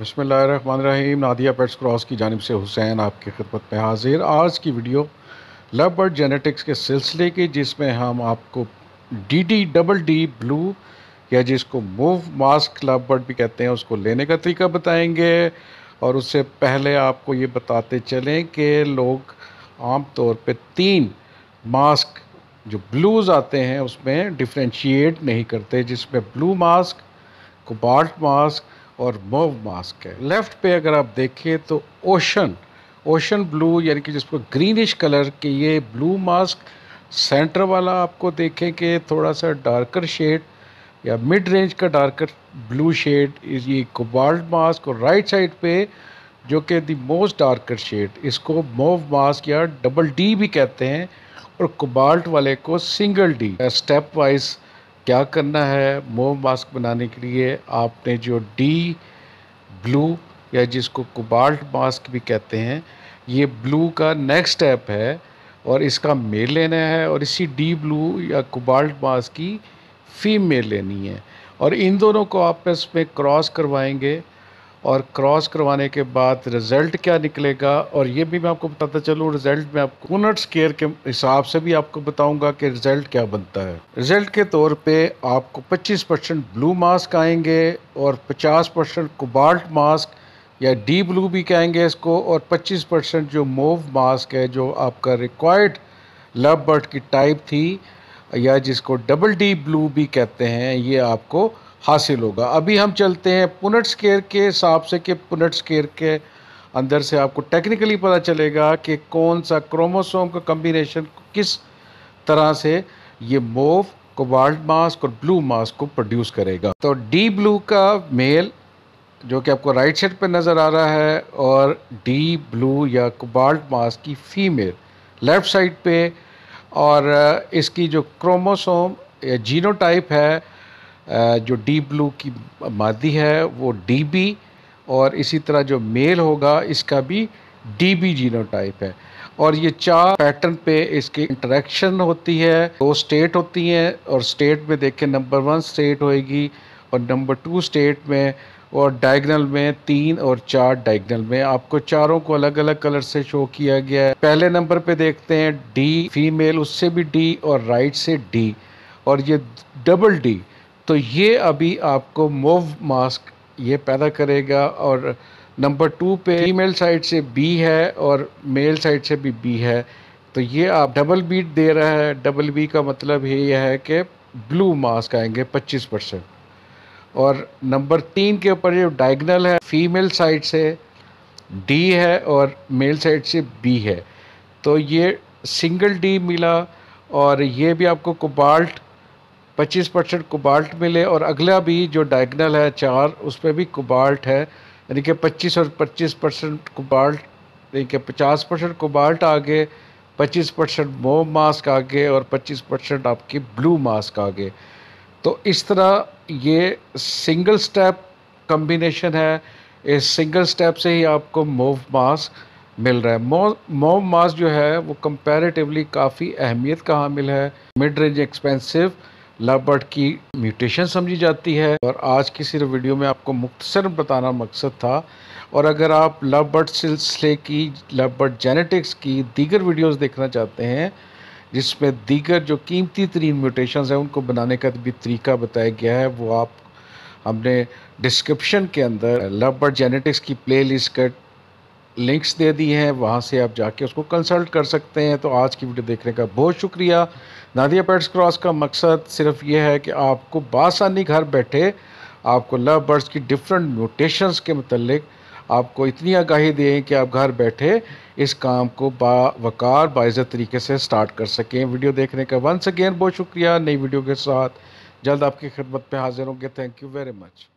रहीम Nadia pets cross की जानब से हुसैन आपकी खिदमत में हाजिर आज की वीडियो लव बर्ड जेनेटिक्स के सिलसिले की जिसमें हम आपको D D double D blue या जिसको मूव मास्क लव बर्ड भी कहते हैं उसको लेने का तरीका बताएंगे और उससे पहले आपको ये बताते चलें कि लोग आम तौर पर तीन मास्क जो ब्लूज़ आते हैं उसमें डिफ्रेंशिएट नहीं करते जिसमें ब्लू मास्क कोबाल्ट मास्क और मोव मास्क है लेफ़्ट पे अगर आप देखें तो ओशन ओशन ब्लू यानी कि जिसको ग्रीनिश कलर के ये ब्लू मास्क सेंटर वाला आपको देखें कि थोड़ा सा डार्कर शेड या मिड रेंज का डार्कर ब्लू शेड ये कोबाल्ट मास्क और राइट साइड पे जो कि दी मोस्ट डार्कर शेड इसको मोव मास्क या डबल डी भी कहते हैं और कोबाल्ट वाले को सिंगल डी स्टेप वाइज क्या करना है मोम मास्क बनाने के लिए आपने जो डी ब्लू या जिसको कुबाल्ट मास्क भी कहते हैं ये ब्लू का नेक्स्ट स्टेप है और इसका मेल लेना है और इसी डी ब्लू या कुबाल्ट मास्क की फीमेल लेनी है और इन दोनों को आपस में क्रॉस करवाएंगे और क्रॉस करवाने के बाद रिज़ल्ट क्या निकलेगा और ये भी मैं आपको बताता चलूँ रिज़ल्ट में आपको कूनट स्केयर के हिसाब से भी आपको बताऊंगा कि रिज़ल्ट क्या बनता है रिज़ल्ट के तौर पे आपको 25 परसेंट ब्लू मास्क आएंगे और 50 परसेंट कोबाल्ट मास्क या डी ब्लू भी कहेंगे इसको और 25 परसेंट जो मोव मास्क है जो आपका रिक्वायर्ड लव बर्ड की टाइप थी या जिसको डबल डी ब्लू भी कहते हैं ये आपको हासिल होगा अभी हम चलते हैं पुनट स्केयर के हिसाब से कि पुनट स्केयर के अंदर से आपको टेक्निकली पता चलेगा कि कौन सा क्रोमोसोम का कम्बिनेशन किस तरह से ये मोव कोबाल्ट मास्क और ब्लू मास्क को प्रोड्यूस करेगा तो डी ब्लू का मेल जो कि आपको राइट साइड पर नज़र आ रहा है और डी ब्लू या कोबाल्ट मास्क की फीमेल लेफ़्ट साइड पे और इसकी जो क्रोमोसोम या जीनोटाइप है जो डी ब्लू की मादी है वो डी और इसी तरह जो मेल होगा इसका भी डी बी जीनोटाइप है और ये चार पैटर्न पे इसकी इंटरेक्शन होती है दो स्टेट होती हैं और स्टेट में देखें नंबर वन स्टेट होएगी और नंबर टू स्टेट में और डायगनल में तीन और चार डायगनल में आपको चारों को अलग अलग कलर से शो किया गया है पहले नंबर पे देखते हैं डी फीमेल उससे भी डी और राइट से डी और ये डबल डी तो ये अभी आपको मोव मास्क ये पैदा करेगा और नंबर टू पे फीमेल साइड से बी है और मेल साइड से भी बी है तो ये आप डबल बीट दे रहा है डबल बी का मतलब ये है कि ब्लू मास्क आएंगे 25 परसेंट और नंबर तीन के ऊपर जो डायगनल है फीमेल साइड से डी है और मेल साइड से बी है तो ये सिंगल डी मिला और ये भी आपको कोबाल्ट 25 परसेंट कोबाल्ट मिले और अगला भी जो डायगनल है चार उस पर भी कोबाल्ट है यानी कि 25 और 25 परसेंट कोबाल्ट यानी कि 50 परसेंट कोबाल्ट आगे 25 परसेंट मोम मास्क आगे और 25 परसेंट आपकी ब्लू मास्क आगे तो इस तरह ये सिंगल स्टेप कम्बिनेशन है इस सिंगल स्टेप से ही आपको मोव मास्क मिल रहा है मोव मास्क जो है वो कंपैरेटिवली काफ़ी अहमियत का हामिल है mid range expensive love bird की म्यूटेशन समझी जाती है और आज की सिर्फ वीडियो में आपको मुख्तर बताना मकसद था और अगर आप लव बर्ड सिलसिले की लव बर्ड जेनेटिक्स की दीगर वीडियोस देखना चाहते हैं जिसमें दीगर जो कीमती तरीन म्यूटेशन हैं उनको बनाने का भी तरीका बताया गया है वो आप हमने डिस्क्रिप्शन के अंदर लव बर्ड जेनेटिक्स की प्ले लिस्ट का लिंक्स दे दी हैं वहाँ से आप जाके उसको कंसल्ट कर सकते हैं तो आज की वीडियो देखने का बहुत शुक्रिया नादिया पेट्स क्रॉस का मकसद सिर्फ ये है कि आपको बासानी घर बैठे आपको लव बर्ड्स की डिफरेंट म्यूटेशंस के मतलब आपको इतनी आगाही दें कि आप घर बैठे इस काम को बावकार बाइज़त तरीके से स्टार्ट कर सकें वीडियो देखने का वंस अगेन बहुत शुक्रिया नई वीडियो के साथ जल्द आपकी खिदमत पर हाजिर होंगे थैंक यू वेरी मच